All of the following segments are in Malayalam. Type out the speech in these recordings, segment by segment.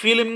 ഫിലിം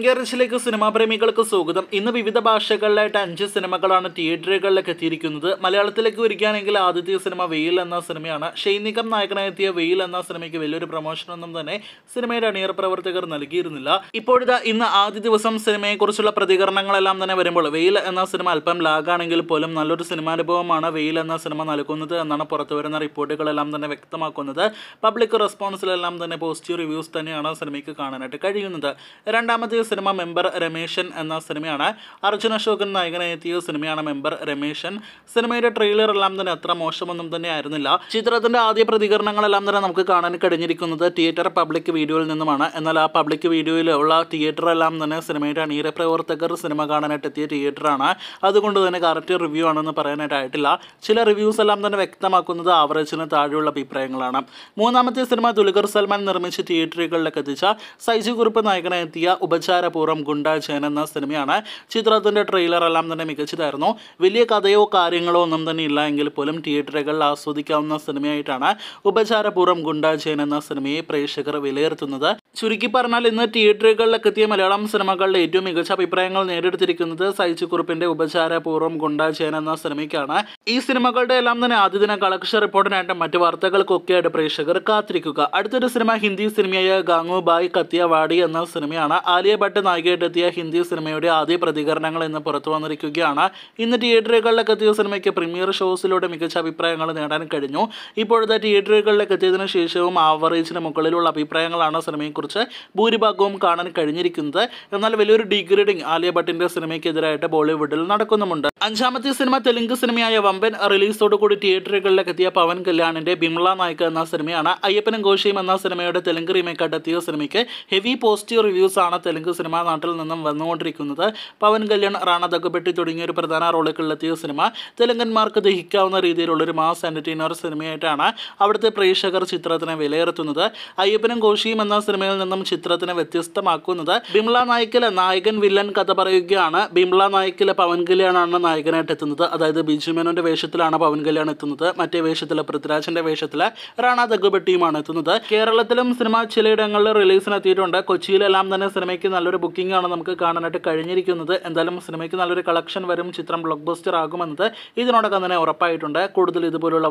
സിനിമാ പ്രേമികൾക്ക് സ്വാഗതം ഇന്ന് വിവിധ ഭാഷകളിലായിട്ട് അഞ്ച് സിനിമകളാണ് തിയേറ്ററുകളിലേക്ക് എത്തിയിരിക്കുന്നത് മലയാളത്തിലേക്ക് വരികയാണെങ്കിൽ ആദ്യത്തെ സിനിമ വെയിൽ എന്ന സിനിമയാണ് ഷൈനികം നായകനായെത്തിയ വെയിൽ എന്ന സിനിമയ്ക്ക് വലിയൊരു പ്രമോഷനൊന്നും തന്നെ സിനിമയുടെ അണിയർ പ്രവർത്തകർ നൽകിയിരുന്നില്ല ഇപ്പോഴിതാ ഇന്ന് ആദ്യ ദിവസം സിനിമയെക്കുറിച്ചുള്ള പ്രതികരണങ്ങളെല്ലാം തന്നെ വരുമ്പോൾ വെയിൽ എന്ന സിനിമ അല്പം ലാഗാണെങ്കിൽ പോലും നല്ലൊരു സിനിമാനുഭവമാണ് വെയിൽ എന്ന സിനിമ നൽകുന്നത് എന്നാണ് വരുന്ന റിപ്പോർട്ടുകളെല്ലാം തന്നെ വ്യക്തമാക്കുന്നത് പബ്ലിക് റെസ്പോൺസിലെല്ലാം തന്നെ പോസിറ്റീവ് റിവ്യൂസ് തന്നെയാണ് സിനിമയ്ക്ക് കാണാനായിട്ട് കഴിയുന്നത് രണ്ട് രണ്ടാമത്തെ സിനിമ മെമ്പർ രമേശൻ എന്ന സിനിമയാണ് അർജുൻ അശോകൻ നായകനായി എത്തിയ സിനിമയാണ് മെമ്പർ രമേശൻ സിനിമയുടെ ട്രെയിലർ എല്ലാം തന്നെ അത്ര മോശമൊന്നും തന്നെ ആയിരുന്നില്ല ചിത്രത്തിന്റെ ആദ്യ പ്രതികരണങ്ങളെല്ലാം തന്നെ നമുക്ക് കാണാൻ കഴിഞ്ഞിരിക്കുന്നത് തിയേറ്റർ പബ്ലിക് വീഡിയോയിൽ നിന്നുമാണ് എന്നാൽ ആ പബ്ലിക് വീഡിയോയിൽ ഉള്ള തിയേറ്റർ എല്ലാം തന്നെ സിനിമയുടെ അണീര പ്രവർത്തകർ സിനിമ കാണാനായിട്ട് എത്തിയ തിയേറ്ററാണ് അതുകൊണ്ട് തന്നെ കറക്റ്റ് റിവ്യൂ ആണെന്ന് പറയാനായിട്ടായിട്ടില്ല ചില റിവ്യൂസ് എല്ലാം തന്നെ വ്യക്തമാക്കുന്നത് ആവറേജിന് താഴെയുള്ള അഭിപ്രായങ്ങളാണ് മൂന്നാമത്തെ സിനിമ ദുൽഖർ സൽമാൻ നിർമ്മിച്ച് തിയേറ്ററുകളിലേക്ക് എത്തിച്ച സൈജു കുറിപ്പ് നായകനെത്തിയ ഉപചാരപൂർവ്വം ഗുണ്ടാചേൻ എന്ന സിനിമയാണ് ചിത്രത്തിൻ്റെ ട്രെയിലർ എല്ലാം തന്നെ മികച്ചതായിരുന്നു വലിയ കഥയോ കാര്യങ്ങളോ ഒന്നും തന്നെ ഇല്ല എങ്കിൽ പോലും തിയേറ്ററുകളിൽ ആസ്വദിക്കാവുന്ന സിനിമയായിട്ടാണ് ഉപചാരപൂർവ്വം ഗുണ്ടാചേൻ എന്ന സിനിമയെ പ്രേക്ഷകർ വിലയിരുത്തുന്നത് ചുരുക്കി പറഞ്ഞാൽ ഇന്ന് തിയേറ്ററുകളിലൊക്കെ എത്തിയ മലയാളം സിനിമകളുടെ ഏറ്റവും മികച്ച അഭിപ്രായങ്ങൾ നേടിയെടുത്തിരിക്കുന്നത് സൈച്ചുക്കുറിപ്പിൻ്റെ ഉപചാരപൂർവ്വം ഗുണ്ടാചേൻ എന്ന സിനിമയ്ക്കാണ് ഈ സിനിമകളുടെ എല്ലാം തന്നെ ആദ്യ ദിന കളക്ഷൻ റിപ്പോർട്ടിനായിട്ട് മറ്റ് വാർത്തകൾക്കൊക്കെയായിട്ട് പ്രേക്ഷകർ കാത്തിരിക്കുക അടുത്തൊരു സിനിമ ഹിന്ദി സിനിമയായ ഗാംഗുബായ് കത്തിയ വാടി എന്ന സിനിമയാണ് ആലിയ ഭട്ട് നായികയായിട്ട് എത്തിയ ഹിന്ദി സിനിമയുടെ ആദ്യ പ്രതികരണങ്ങൾ ഇന്ന് പുറത്തു വന്നിരിക്കുകയാണ് ഇന്ന് തിയേറ്ററുകളിലൊക്കെ എത്തിയ സിനിമയ്ക്ക് പ്രീമിയർ ഷോസിലൂടെ മികച്ച അഭിപ്രായങ്ങൾ നേടാൻ കഴിഞ്ഞു ഇപ്പോഴത്തെ തിയേറ്ററുകളിലൊക്കെ എത്തിയതിനു ശേഷവും ആവറേജിന് മുകളിലുള്ള അഭിപ്രായങ്ങളാണ് സിനിമയെക്കുറിച്ച് ഭൂരിഭാഗവും കാണാൻ കഴിഞ്ഞിരിക്കുന്നത് എന്നാൽ വലിയൊരു ഡിഗ്രേഡിംഗ് ആലിയ ഭട്ടിൻ്റെ സിനിമയ്ക്കെതിരായിട്ട് ബോളിവുഡിൽ നടക്കുന്നുമുണ്ട് അഞ്ചാമത്തെ സിനിമ തെലുങ്ക് സിനിമയായ വമ്പൻ റിലീസോടുകൂടി തിയേറ്ററുകളിലേക്ക് എത്തിയ പവൻ കല്യാണിൻ്റെ ബിംള നായിക എന്ന സിനിമയാണ് അയ്യപ്പനും ഘോഷയും എന്ന സിനിമയുടെ തെലുങ്ക് റീമേക്കായിട്ട് എത്തിയ സിനിമയ്ക്ക് ഹെവി പോസിറ്റീവ് റിവ്യൂസ് ആണ് തെലുങ്ക് സിനിമാ നാട്ടിൽ നിന്നും വന്നുകൊണ്ടിരിക്കുന്നത് പവൻ കല്യാൺ റാണ ദഗുപെട്ടി തുടങ്ങിയ ഒരു പ്രധാന റോളുകളിലെത്തിയ സിനിമ തെലുങ്കന്മാർക്ക് ദഹിക്കാവുന്ന രീതിയിലുള്ളൊരു മാസ് എൻ്റർടൈനർ സിനിമയായിട്ടാണ് അവിടുത്തെ പ്രേക്ഷകർ ചിത്രത്തിനെ വിലയിരുത്തുന്നത് അയ്യപ്പനും ഘോഷയും എന്ന സിനിമയിൽ നിന്നും ചിത്രത്തിനെ വ്യത്യസ്തമാക്കുന്നത് ബിംള നായിക്കിലെ നായകൻ വില്ലൻ കഥ പറയുകയാണ് ബിംള നായിക്കിലെ പവൻ കല്യാണാണ് നായകനായിട്ട് എത്തുന്നത് അതായത് ബിജു മേനോന്റെ വേഷത്തിലാണ് പവൻ കല്യാൺ എത്തുന്നത് മറ്റേ വേഷത്തിൽ പൃഥ്വിരാജിൻ്റെ വേഷത്തിൽ റാണ ദഗുബെട്ടിയുമാണ് എത്തുന്നത് കേരളത്തിലും സിനിമ ചിലയിടങ്ങളിൽ റിലീസിന് എത്തിയിട്ടുണ്ട് കൊച്ചിയിലെല്ലാം തന്നെ സിനിമയ്ക്ക് നല്ലൊരു ബുക്കിംഗ് ആണ് നമുക്ക് കാണാനായിട്ട് കഴിഞ്ഞിരിക്കുന്നത് എന്തായാലും സിനിമയ്ക്ക് നല്ലൊരു കളക്ഷൻ വരും ചിത്രം ബ്ലോക്ക് ബസ്റ്റർ ആകുമെന്നത് ഇതിനോടൊപ്പം തന്നെ ഉറപ്പായിട്ടുണ്ട് കൂടുതൽ ഇതുപോലുള്ള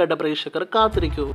കേട്ട പ്രേക്ഷകർ കാത്തിരിക്കൂ